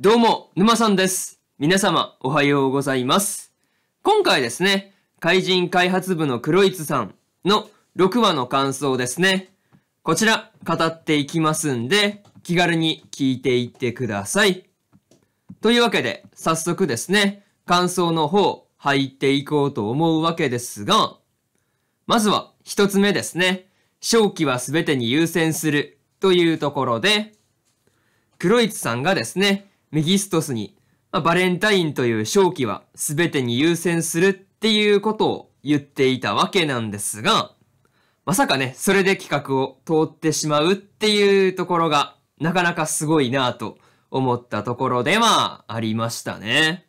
どうも、沼さんです。皆様、おはようございます。今回ですね、怪人開発部の黒いつさんの6話の感想ですね。こちら、語っていきますんで、気軽に聞いていってください。というわけで、早速ですね、感想の方、入っていこうと思うわけですが、まずは、一つ目ですね。正気は全てに優先するというところで、黒いつさんがですね、メギストスに、まあ、バレンタインという正気は全てに優先するっていうことを言っていたわけなんですが、まさかね、それで企画を通ってしまうっていうところが、なかなかすごいなぁと思ったところではありましたね。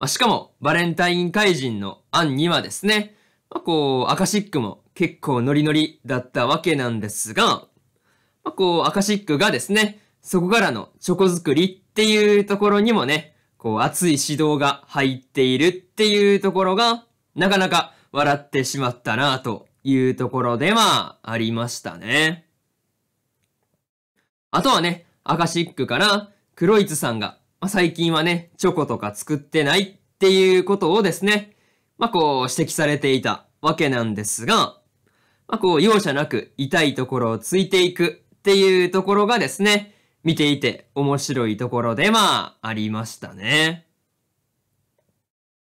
まあ、しかも、バレンタイン怪人の案にはですね、まあ、こう、アカシックも結構ノリノリだったわけなんですが、まあ、こう、アカシックがですね、そこからのチョコ作りっていうところにもね、こう熱い指導が入っているっていうところが、なかなか笑ってしまったなというところではありましたね。あとはね、アカシックからクロイツさんが、まあ、最近はね、チョコとか作ってないっていうことをですね、まあこう指摘されていたわけなんですが、まあこう容赦なく痛いところをついていくっていうところがですね、見ていて面白いところでまあ、ありましたね。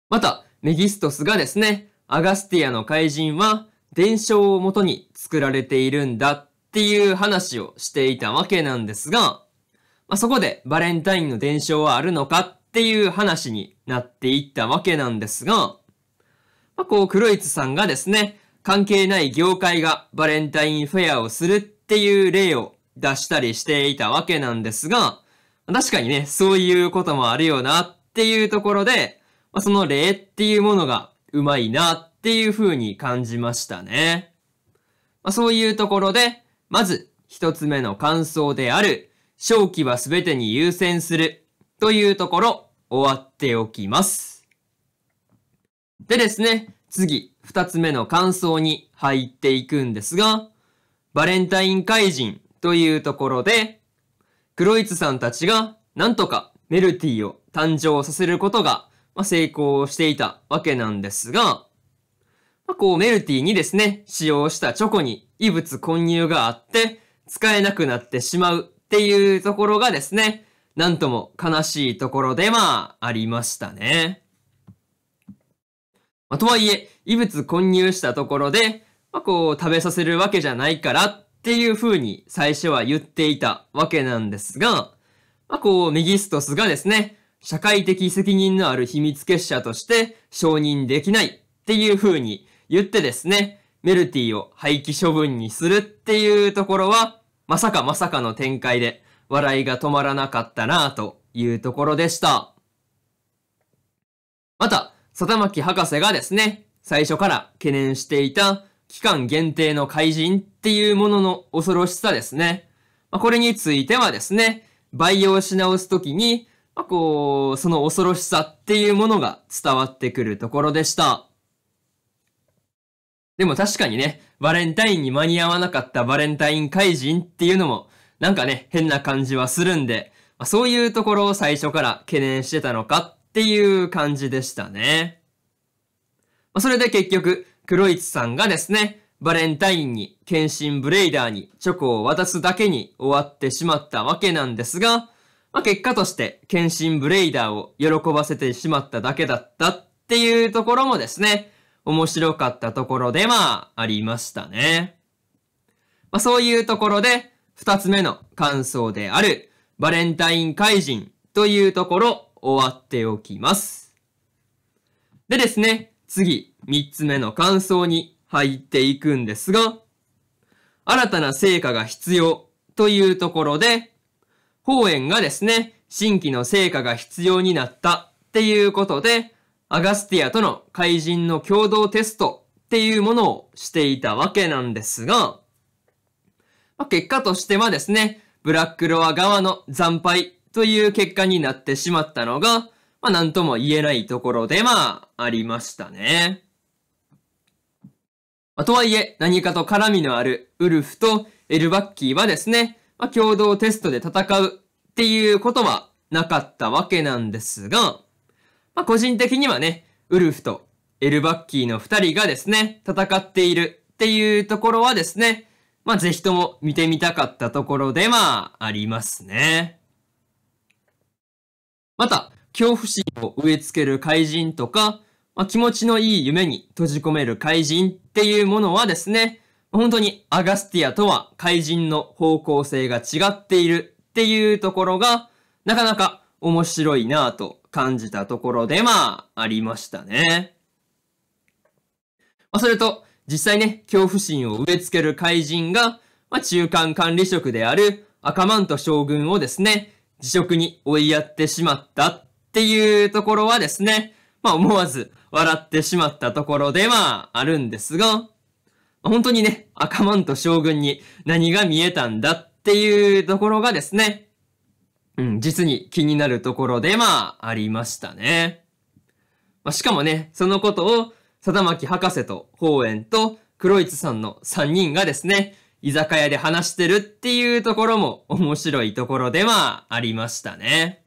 また、メギストスがですね、アガスティアの怪人は伝承をもとに作られているんだっていう話をしていたわけなんですが、まあ、そこでバレンタインの伝承はあるのかっていう話になっていったわけなんですが、まあ、こう、クロイツさんがですね、関係ない業界がバレンタインフェアをするっていう例を出したりしていたわけなんですが、確かにね、そういうこともあるよなっていうところで、まあ、その例っていうものがうまいなっていう風に感じましたね。まあ、そういうところで、まず一つ目の感想である、正気は全てに優先するというところ、終わっておきます。でですね、次、二つ目の感想に入っていくんですが、バレンタイン怪人というところで、黒いつさんたちがなんとかメルティを誕生させることが、ま成功していたわけなんですが、まあ、こうメルティにですね、使用したチョコに異物混入があって、使えなくなってしまうっていうところがですね、なんとも悲しいところでまあ、ありましたね。まあ、とはいえ、異物混入したところで、まあ、こう食べさせるわけじゃないからっっていう風に最初は言っていたわけなんですが、まあ、こう、メギストスがですね、社会的責任のある秘密結社として承認できないっていう風に言ってですね、メルティを廃棄処分にするっていうところは、まさかまさかの展開で笑いが止まらなかったなというところでした。また、ま巻博士がですね、最初から懸念していた期間限定の怪人っていうものの恐ろしさですね。まあ、これについてはですね、培養し直すときに、まあ、こう、その恐ろしさっていうものが伝わってくるところでした。でも確かにね、バレンタインに間に合わなかったバレンタイン怪人っていうのも、なんかね、変な感じはするんで、まあ、そういうところを最初から懸念してたのかっていう感じでしたね。まあ、それで結局、黒市さんがですね、バレンタインに、献身ブレイダーにチョコを渡すだけに終わってしまったわけなんですが、まあ、結果として、剣心ブレイダーを喜ばせてしまっただけだったっていうところもですね、面白かったところではありましたね。まあ、そういうところで、二つ目の感想である、バレンタイン怪人というところ終わっておきます。でですね、次、3つ目の感想に入っていくんですが、新たな成果が必要というところで、法園がですね、新規の成果が必要になったっていうことで、アガスティアとの怪人の共同テストっていうものをしていたわけなんですが、まあ、結果としてはですね、ブラックロア側の惨敗という結果になってしまったのが、まあ、なんとも言えないところで、まあ、ありましたね。まあ、とはいえ、何かと絡みのあるウルフとエルバッキーはですね、まあ、共同テストで戦うっていうことはなかったわけなんですが、まあ、個人的にはね、ウルフとエルバッキーの二人がですね、戦っているっていうところはですね、まあ、ぜひとも見てみたかったところで、まあ、ありますね。また、恐怖心を植え付ける怪人とか、まあ、気持ちのいい夢に閉じ込める怪人っていうものはですね、本当にアガスティアとは怪人の方向性が違っているっていうところが、なかなか面白いなぁと感じたところで、まあ、ありましたね。まあ、それと、実際ね、恐怖心を植え付ける怪人が、まあ、中間管理職である赤マント将軍をですね、辞職に追いやってしまったっていうところはですね、まあ思わず笑ってしまったところではあるんですが、本当にね、赤マント将軍に何が見えたんだっていうところがですね、うん、実に気になるところでまあありましたね。まあ、しかもね、そのことを、貞巻博士と宝園と黒市さんの3人がですね、居酒屋で話してるっていうところも面白いところではありましたね。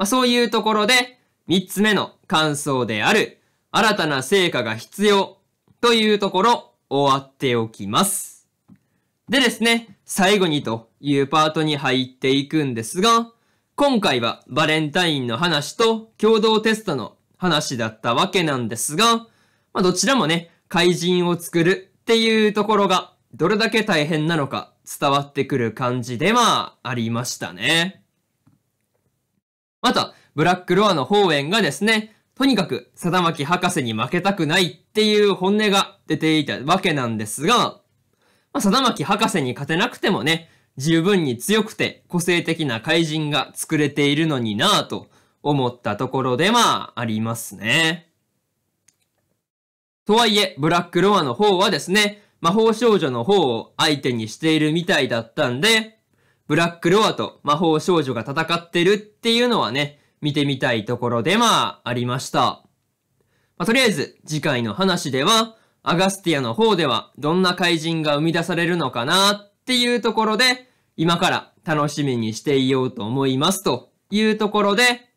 まあ、そういうところで、3つ目の感想である、新たな成果が必要というところ、終わっておきます。でですね、最後にというパートに入っていくんですが、今回はバレンタインの話と共同テストの話だったわけなんですが、まあ、どちらもね、怪人を作るっていうところがどれだけ大変なのか伝わってくる感じではありましたね。また、ブラックロアの方園がですね、とにかく、貞巻博士に負けたくないっていう本音が出ていたわけなんですが、まあ、貞巻博士に勝てなくてもね、十分に強くて個性的な怪人が作れているのになぁと思ったところでまあありますね。とはいえ、ブラックロアの方はですね、魔法少女の方を相手にしているみたいだったんで、ブラックロアと魔法少女が戦ってるっていうのはね、見てみたいところでまあ、ありました。まあ、とりあえず、次回の話では、アガスティアの方ではどんな怪人が生み出されるのかなっていうところで、今から楽しみにしていようと思いますというところで、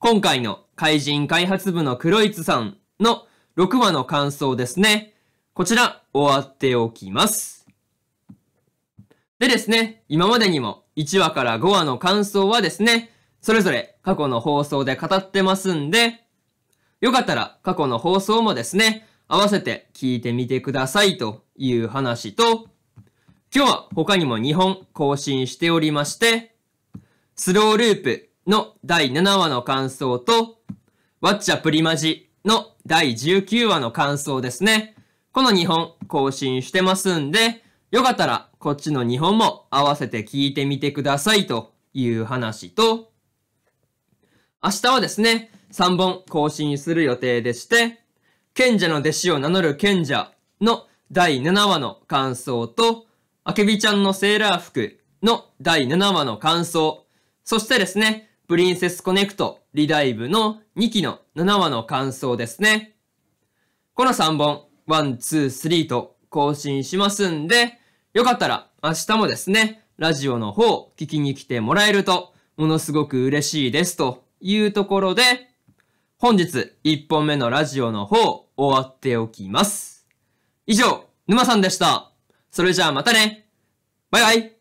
今回の怪人開発部のクロイツさんの6話の感想ですね。こちら終わっておきます。でですね、今までにも1話から5話の感想はですね、それぞれ過去の放送で語ってますんで、よかったら過去の放送もですね、合わせて聞いてみてくださいという話と、今日は他にも2本更新しておりまして、スローループの第7話の感想と、ワッチャプリマジの第19話の感想ですね。この2本更新してますんで、よかったら、こっちの日本も合わせて聞いてみてくださいという話と、明日はですね、3本更新する予定でして、賢者の弟子を名乗る賢者の第7話の感想と、あけびちゃんのセーラー服の第7話の感想、そしてですね、プリンセスコネクトリダイブの2期の7話の感想ですね。この3本、1、2、3と更新しますんで、よかったら明日もですね、ラジオの方聞きに来てもらえるとものすごく嬉しいですというところで、本日1本目のラジオの方終わっておきます。以上、沼さんでした。それじゃあまたね。バイバイ。